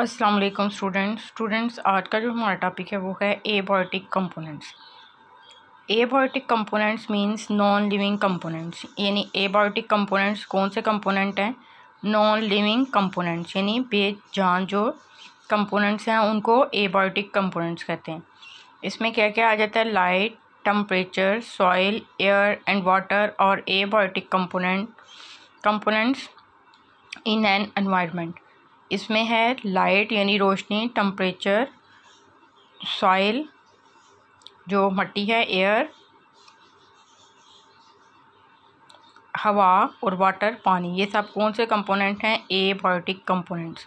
अस्सलाम वालेकुम students students आज का जो हमारा टॉपिक है वो है abiotic components abiotic components means non living components यानी एबायोटिक कंपोनेंट्स कौन से कंपोनेंट हैं नॉन लिविंग कंपोनेंट्स यानी जान जो कंपोनेंट्स हैं उनको एबायोटिक कंपोनेंट्स कहते हैं इसमें क्या क्या आ जाता है light temperature soil air and water और abiotic component components in an environment इसमें है लाइट यानी रोशनी टम्परेचर सॉइल जो मट्टी है एयर हवा और वाटर पानी ये सब कौन से कंपोनेंट हैं ए बायोटिक कंपोनेंट्स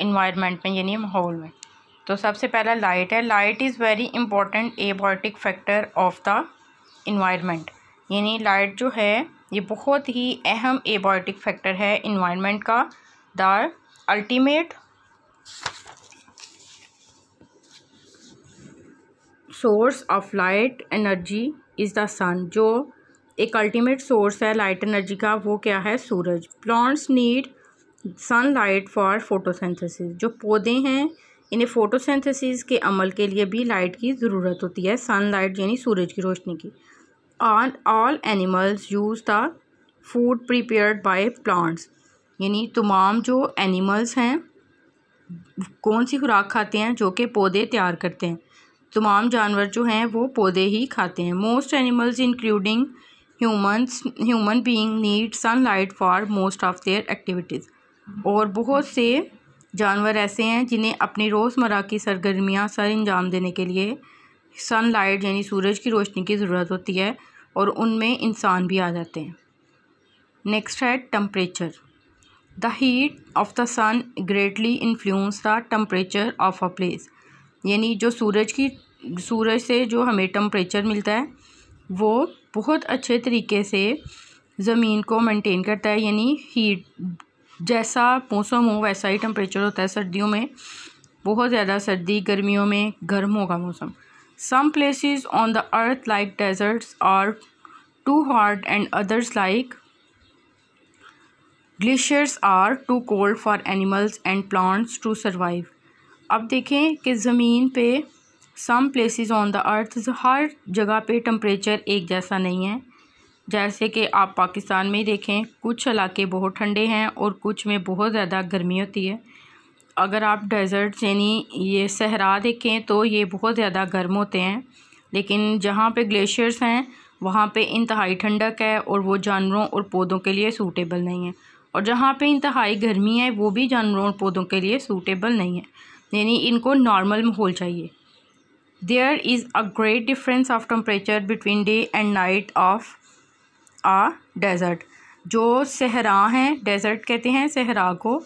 इन्वायरमेंट में यानी माहौल में तो सबसे पहला लाइट है light is very important abiotic factor of the environment यानी लाइट जो है ये बहुत ही अहम बायोटिक फैक्टर है इन्वायरमेंट का the ultimate source of light energy is the sun जो एक अल्टीमेट सोर्स है लाइट एनर्जी का वो क्या है सूरज plants need sun light for photosynthesis जो पौधे हैं इन्हें फोटोसेंथेसिस के अमल के लिए भी लाइट की ज़रूरत होती है सन लाइट यानी सूरज की रोशनी की all animals use the food prepared by plants यानी तमाम जो एनिमल्स हैं कौन सी खुराक खाते हैं जो कि पौधे तैयार करते हैं तमाम जानवर जो हैं वो पौधे ही खाते हैं most animals including humans human being need sunlight for most of their activities और बहुत से जानवर ऐसे हैं जिन्हें अपनी रोज़मर्रा की सरगर्मियाँ सर अंजाम देने के लिए सनलाइट यानी सूरज की रोशनी की ज़रूरत होती है और उनमें इंसान भी आ जाते हैं नेक्स्ट है temperature the heat of the sun greatly influence the temperature of a place यानी जो सूरज की सूरज से जो हमें टम्परेचर मिलता है वो बहुत अच्छे तरीके से ज़मीन को मेंटेन करता है यानी हीट जैसा मौसम हो वैसा ही टम्परेचर होता है सर्दियों में बहुत ज़्यादा सर्दी गर्मियों में गर्म होगा मौसम some places on the earth like deserts are too hot and others like glaciers are too cold for animals and plants to survive अब देखें कि ज़मीन पे some places on the earth हर जगह पे टम्परेचर एक जैसा नहीं है जैसे कि आप पाकिस्तान में देखें कुछ इलाके बहुत ठंडे हैं और कुछ में बहुत ज़्यादा गर्मी होती है अगर आप डेजर्ट यानी ये सहरा देखें तो ये बहुत ज़्यादा गर्म होते हैं लेकिन जहाँ पे ग्लेशियर्स हैं वहाँ पे इंतहाई ठंडक है और वो जानवरों और पौधों के लिए सूटेबल नहीं है और जहाँ पे इंतहाई गर्मी है वो भी जानवरों और पौधों के लिए सूटेबल नहीं है यानी इनको नॉर्मल माहौल चाहिए there is a great difference of temperature between day and night of a desert जो सहरा हैं डेज़र्ट कहते हैं सहरा को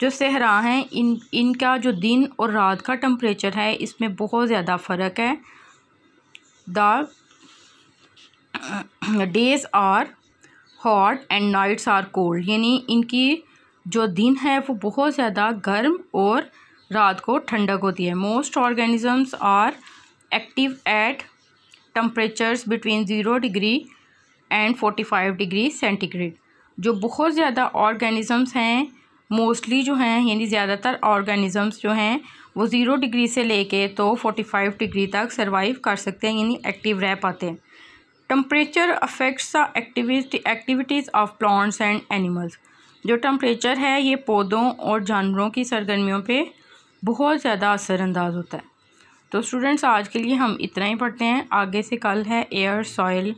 जो सहरा हैं इन इनका जो दिन और रात का टम्परेचर है इसमें बहुत ज़्यादा फ़र्क है the days are hot and nights are cold यानी इनकी जो दिन है वो बहुत ज़्यादा गर्म और रात को ठंडक होती है most organisms are active at temperatures between zero degree and forty five degree centigrade जो बहुत ज़्यादा ऑर्गेनिज़म्स हैं मोस्टली जो हैं यानी ज़्यादातर ऑर्गेनिज़म्स जो हैं वो ज़ीरो डिग्री से लेके तो फोर्टी फाइव डिग्री तक सर्वाइव कर सकते हैं यानी एक्टिव रह पाते हैं temperature affects the activity activities of plants and animals जो टम्परेचर है ये पौधों और जानवरों की सरगर्मियों पे बहुत ज़्यादा असरअंदाज होता है तो स्टूडेंट्स आज के लिए हम इतना ही पढ़ते हैं आगे से कल है एयर सॉयल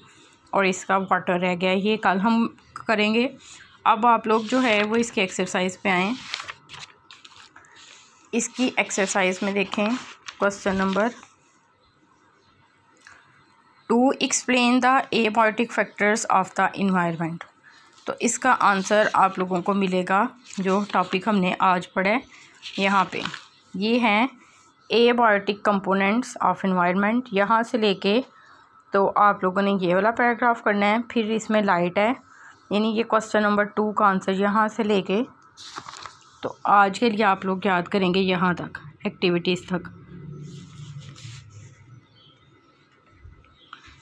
और इसका वाटर रह गया ये कल हम करेंगे अब आप लोग जो है वो इसकी एक्सरसाइज पे आएँ इसकी एक्सरसाइज में देखें question number two explain the abiotic factors of the environment तो इसका आंसर आप लोगों को मिलेगा जो टॉपिक हमने आज पढ़े यहाँ पे ये हैं एबायोटिक कंपोनेंट्स ऑफ इन्वायरमेंट यहाँ से लेके तो आप लोगों ने ये वाला पैराग्राफ करना है फिर इसमें लाइट है यानी ये क्वेश्चन नंबर टू का आंसर यहाँ से लेके तो आज के लिए आप लोग याद करेंगे यहाँ तक एक्टिविटीज़ तक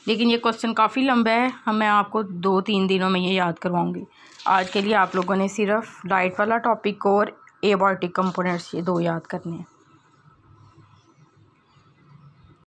लेकिन ये क्वेश्चन काफ़ी लंबा है हम मैं आपको दो तीन दिनों में ये याद करवाऊँगी आज के लिए आप लोगों ने सिर्फ डाइट वाला टॉपिक और एबायोटिक कंपोनेंट्स ये दो याद करने हैं